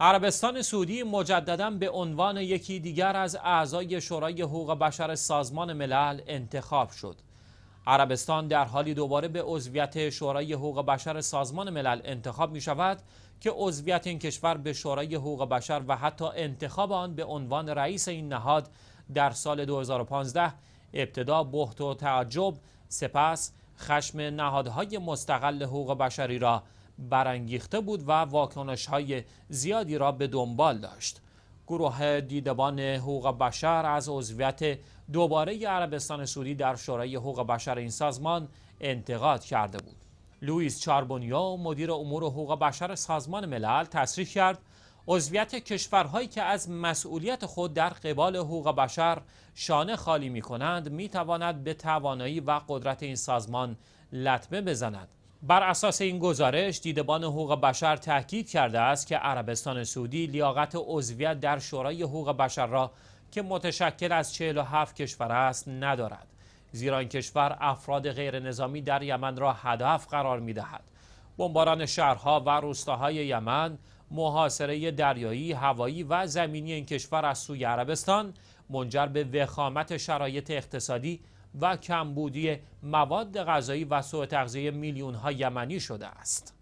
عربستان سعودی مجددا به عنوان یکی دیگر از اعضای شورای حقوق بشر سازمان ملل انتخاب شد. عربستان در حالی دوباره به عضویت شورای حقوق بشر سازمان ملل انتخاب می شود که عضویت این کشور به شورای حقوق بشر و حتی انتخاب آن به عنوان رئیس این نهاد در سال 2015 ابتدا بحت و تعجب سپس خشم نهادهای مستقل حقوق بشری را برانگیخته بود و واکنش های زیادی را به دنبال داشت گروه دیدبان حقوق بشر از عضویت دوباره عربستان سعودی در شورای حقوق بشر این سازمان انتقاد کرده بود لوئیس چاربونیو مدیر امور حقوق بشر سازمان ملل تصریح کرد عضویت کشورهایی که از مسئولیت خود در قبال حقوق بشر شانه خالی می کنند می تواند به توانایی و قدرت این سازمان لطمه بزند بر اساس این گزارش دیدبان حقوق بشر تاکید کرده است که عربستان سعودی لیاقت عضویت در شورای حقوق بشر را که متشکل از 47 کشور است ندارد زیرا این کشور افراد غیر نظامی در یمن را هدف قرار می دهد بمباران شهرها و روستاهای یمن محاصره دریایی، هوایی و زمینی این کشور از سوی عربستان منجر به وخامت شرایط اقتصادی و کمبودی مواد غذایی و سوء تغذیه میلیون ها یمنی شده است.